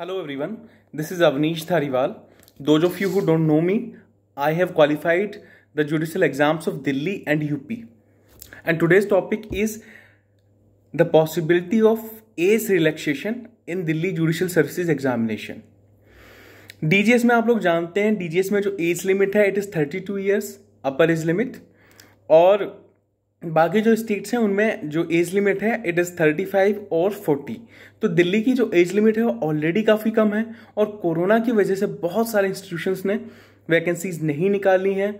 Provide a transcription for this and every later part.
hello everyone this is Avnish Dhariwal those of you who don't know me I have qualified the judicial exams of Delhi and UP and today's topic is the possibility of age relaxation in Delhi judicial services examination D G S में आप लोग जानते हैं D G S में जो age limit है it is thirty two years upper age limit और बाकी जो स्टेट्स हैं उनमें जो एज लिमिट है इट इज़ थर्टी फाइव और फोर्टी तो दिल्ली की जो एज लिमिट है वो ऑलरेडी काफ़ी कम है और कोरोना की वजह से बहुत सारे इंस्टीट्यूशंस ने वैकेंसीज नहीं निकाली हैं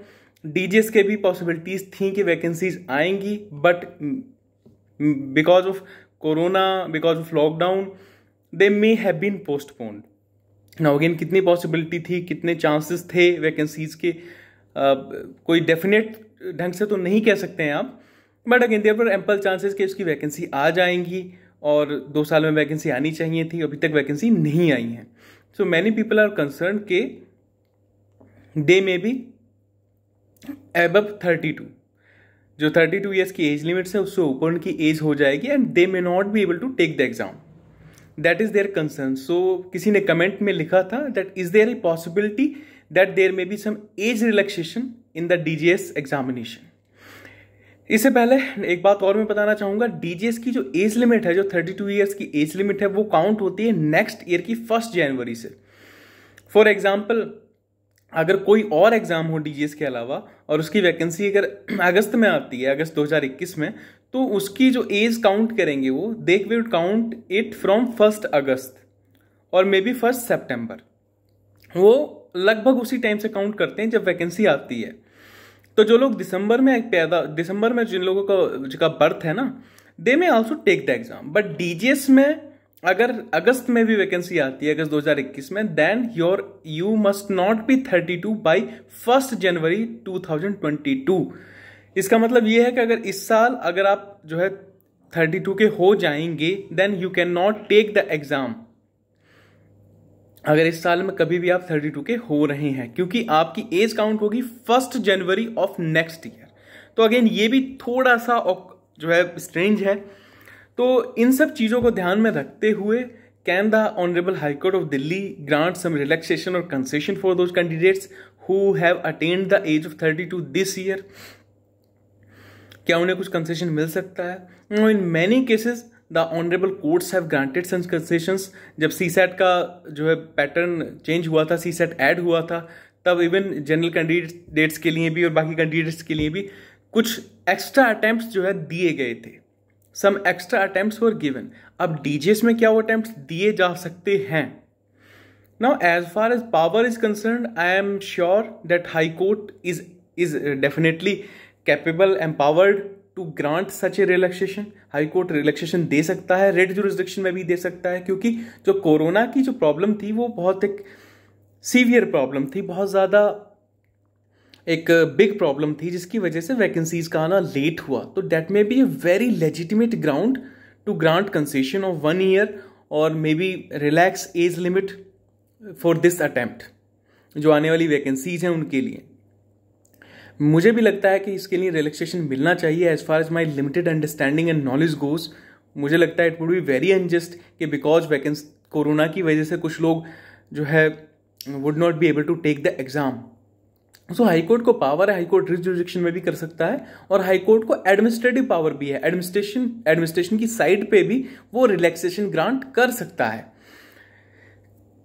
डीजीएस के भी पॉसिबिलिटीज थी कि वैकेंसीज आएंगी but because of corona because of lockdown they may have been postponed now again कितनी पॉसिबिलिटी थी कितने चांसेस थे वैकेंसीज के uh, कोई डेफिनेट ढंग से तो नहीं कह सकते हैं आप बट अगेन देर पर एम्पल चांसेस कि उसकी वैकेंसी आ जाएंगी और दो साल में वैकेंसी आनी चाहिए थी अभी तक वैकेंसी नहीं आई है so many people are concern के they may be above thirty two जो थर्टी टू ईयर्स की एज लिमिट्स है उससे ऊपर उनकी एज हो जाएगी and they may not be able to take the exam that is their concern so किसी ने कमेंट में लिखा था that is there a possibility that there may be some age relaxation in the D G S examination इससे पहले एक बात और मैं बताना चाहूंगा डीजीएस की जो एज लिमिट है जो 32 इयर्स की एज लिमिट है वो काउंट होती है नेक्स्ट ईयर की फर्स्ट जनवरी से फॉर एग्जाम्पल अगर कोई और एग्ज़ाम हो डीजीएस के अलावा और उसकी वैकेंसी अगर अगस्त में आती है अगस्त 2021 में तो उसकी जो एज काउंट करेंगे वो they will count it from first August और मे बी फर्स्ट सेप्टेम्बर वो लगभग उसी टाइम से काउंट करते हैं जब वैकेंसी आती है तो जो लोग दिसंबर में पैदा दिसंबर में जिन लोगों का जिनका बर्थ है ना they may also take the exam but DGS में अगर अगस्त में भी वैकेंसी आती है अगस्त 2021 में then your you must not be 32 by first January 2022 इसका मतलब ये है कि अगर इस साल अगर आप जो है 32 के हो जाएंगे then you can not take the exam अगर इस साल में कभी भी आप 32 के हो रहे हैं क्योंकि आपकी एज काउंट होगी first January of next year तो अगेन ये भी थोड़ा सा जो है स्ट्रेंज है तो इन सब चीज़ों को ध्यान में रखते हुए can the honourable high court of Delhi grant some relaxation और concession for those candidates who have attend the age of two this year क्या उन्हें कुछ कंसेशन मिल सकता है in many cases the honourable courts have granted some concessions जब C set का जो है पैटर्न चेंज हुआ था सी सेट ऐड हुआ था तब इवन जनरल कैंडिडेट्स के लिए भी और बाकी कैंडिडेट्स के लिए भी कुछ एक्स्ट्रा अटैम्प्ट जो है दिए गए थे some extra attempt were given अब एस में क्या वो अटैम्प्ट दिए जा सकते हैं now as far as power is concern I am sure that high court is is definitely capable empowered to grant such a relaxation high court relaxation दे सकता है रेड जोरिस्डिक्शन में भी दे सकता है क्योंकि जो कोरोना की जो प्रॉब्लम थी वो बहुत एक सीवियर प्रॉब्लम थी बहुत ज़्यादा एक बिग प्रॉब्लम थी जिसकी वजह से वैकेंसीज का आना लेट हुआ तो that may be a very legitimate ground to grant concession of one year और मे be relax age limit for this attempt जो आने वाली वैकेंसीज हैं उनके लिए मुझे भी लगता है कि इसके लिए रिलैक्सेशन मिलना चाहिए as far as my limited understanding and knowledge goes मुझे लगता है it would be very unjust कि बिकॉज वैकेंस कोरोना की वजह से कुछ लोग जो है would not be able to take the exam so high court को पावर है हाईकोर्ट रिज में भी कर सकता है और हाईकोर्ट को एडमिनिस्ट्रेटिव पावर भी है एडमिनिस्ट्रेशन एडमिनिस्ट्रेशन की साइड पे भी वो रिलैक्सेशन ग्रांट कर सकता है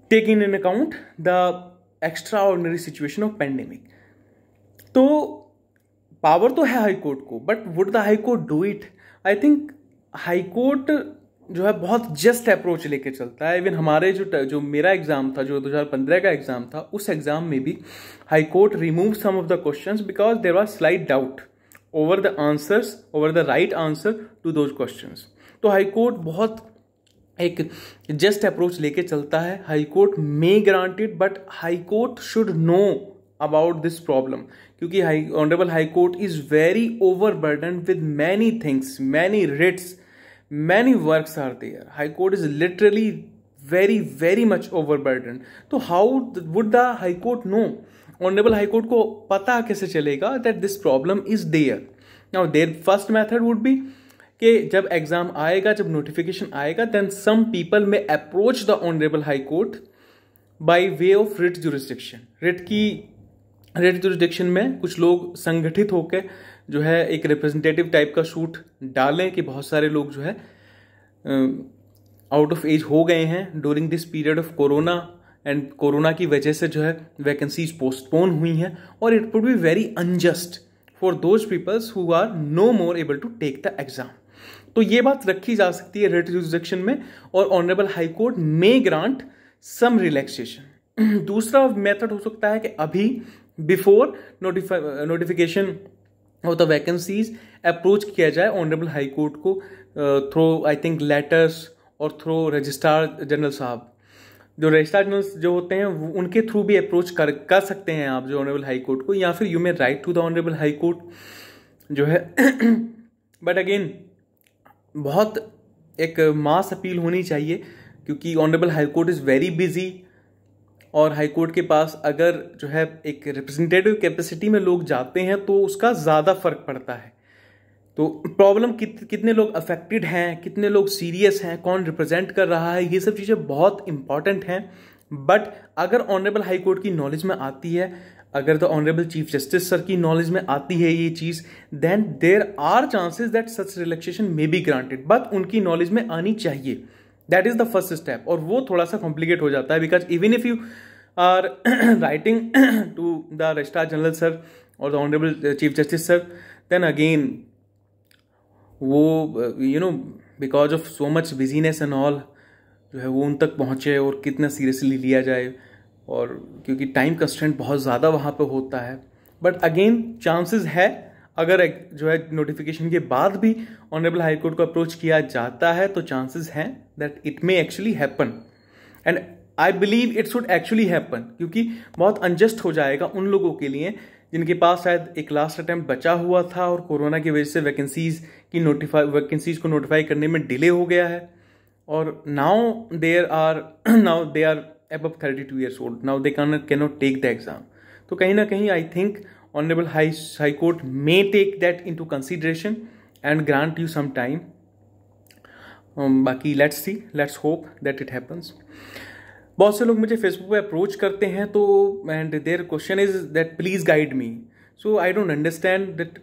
taking in account the extraordinary situation of pandemic तो पावर तो है हाई कोर्ट को but would the high court do it I think high court जो है बहुत जस्ट अप्रोच लेके चलता है इवन हमारे जो जो मेरा एग्ज़ाम था जो 2015 का एग्ज़ाम था उस एग्ज़ाम में भी high court remove some of the questions because there are slide doubt over the answers over the right answer to those questions तो हाई कोर्ट बहुत एक जस्ट अप्रोच लेके चलता है high court may granted but high court should know about this problem क्योंकि high honourable high court is very over burden with many things many writs many works are there high court is literally very very much over burden so how would the high court know honourable high court को पता कैसे चलेगा that this problem is there now there first method would be कि जब exam आएगा जब notification आएगा then some people may approach the honourable high court by way of writ jurisdiction writ की रेड जुरिस्डिक्शन में कुछ लोग संगठित होकर जो है एक रिप्रेजेंटेटिव टाइप का शूट डालें कि बहुत सारे लोग जो है आउट ऑफ एज हो गए हैं during this period of corona and corona की वजह से जो है वैकेंसीज पोस्टपोन हुई हैं और it would be very unjust for those peoples who are no more able to take the exam तो ये बात रखी जा सकती है रेड जुरिस्डिक्शन में और honourable high court may grant some relaxation दूसरा मेथड हो सकता है कि अभी before notify notification of the vacancies approach किया जाए ऑनरेबल हाई कोर्ट को थ्रो आई थिंक लेटर्स और थ्रो रजिस्ट्रार जनरल साहब जो रजिस्ट्रार जनरल जो होते हैं उनके थ्रू भी अप्रोच कर कर सकते हैं आप जो ऑनरेबल हाई कोर्ट को या फिर you may write to the honourable high court जो है बट अगेन बहुत एक मास अपील होनी चाहिए क्योंकि honourable high court is very busy और हाई कोर्ट के पास अगर जो है एक रिप्रेजेंटेटिव कैपेसिटी में लोग जाते हैं तो उसका ज़्यादा फर्क पड़ता है तो प्रॉब्लम कित, कितने लोग अफेक्टेड हैं कितने लोग सीरियस हैं कौन रिप्रेजेंट कर रहा है ये सब चीज़ें बहुत इंपॉर्टेंट हैं बट अगर ऑनरेबल हाई कोर्ट की नॉलेज में आती है अगर the honourable chief justice sir की नॉलेज में आती है ये चीज़ then there are chances that such relaxation may be granted but उनकी नॉलेज में आनी चाहिए that is the first step और वो थोड़ा सा कॉम्प्लिकेट हो जाता है because even if you are writing to the registrar general sir और the honourable chief justice sir then again वो you know because of so much business and all जो है वो उन तक पहुँचे और कितना सीरियसली लिया जाए और क्योंकि टाइम कंस्टेंट बहुत ज़्यादा वहाँ पर होता है बट अगेन चांसेस है अगर जो है नोटिफिकेशन के बाद भी ऑनरेबल हाईकोर्ट को अप्रोच किया जाता है तो चांसेस हैं that it may actually happen and I believe it should actually happen क्योंकि बहुत अनजस्ट हो जाएगा उन लोगों के लिए जिनके पास शायद एक लास्ट अटैम्प्ट बचा हुआ था और कोरोना की वजह से वैकेंसीज की नोटिफाई वैकेंसीज को नोटिफाई करने में डिले हो गया है और now there are now they are एब thirty two years old now they can can not take the exam तो कहीं ना कहीं I think honourable high high court may take that into consideration and grant you some time बाकी let's see let's hope that it happens बहुत से लोग मुझे Facebook पर अप्रोच करते हैं तो and their question is that please guide me so I don't understand that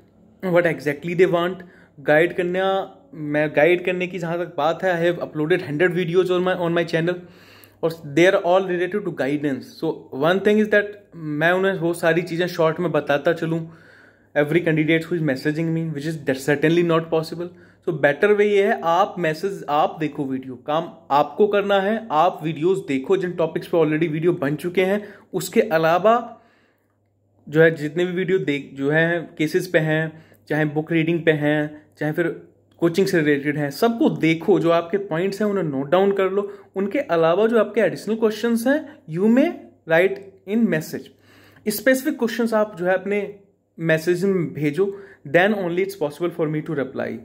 what exactly they want guide करना मैं गाइड करने की जहाँ तक बात है I have uploaded hundred videos on my on my channel और they are all related to guidance so one thing is that मैं उन्हें वो सारी चीज़ें शॉर्ट में बताता चलूँ every candidate who is messaging me which is that certainly not possible so better way ये है आप मैसेज आप देखो वीडियो काम आपको करना है आप वीडियोस देखो जिन टॉपिक्स पे ऑलरेडी वीडियो बन चुके हैं उसके अलावा जो है जितने भी वीडियो देख जो है केसेस पे हैं चाहे बुक रीडिंग पे हैं चाहे फिर कोचिंग से रिलेटेड हैं सबको देखो जो आपके पॉइंट्स हैं उन्हें नोट डाउन कर लो उनके अलावा जो आपके एडिशनल क्वेश्चन हैं you may write in message specific question आप जो है अपने मैसेज में भेजो then only it's possible for me to reply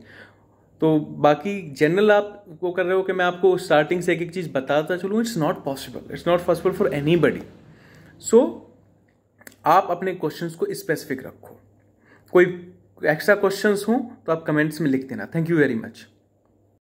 तो बाकी जनरल आप वो कर रहे हो कि मैं आपको स्टार्टिंग से एक एक चीज़ बताता चलूँ it's not possible it's not possible for anybody so आप अपने क्वेश्चन को स्पेसिफिक रखो कोई एक्स्ट्रा क्वेश्चंस हों तो आप कमेंट्स में लिख देना थैंक यू वेरी मच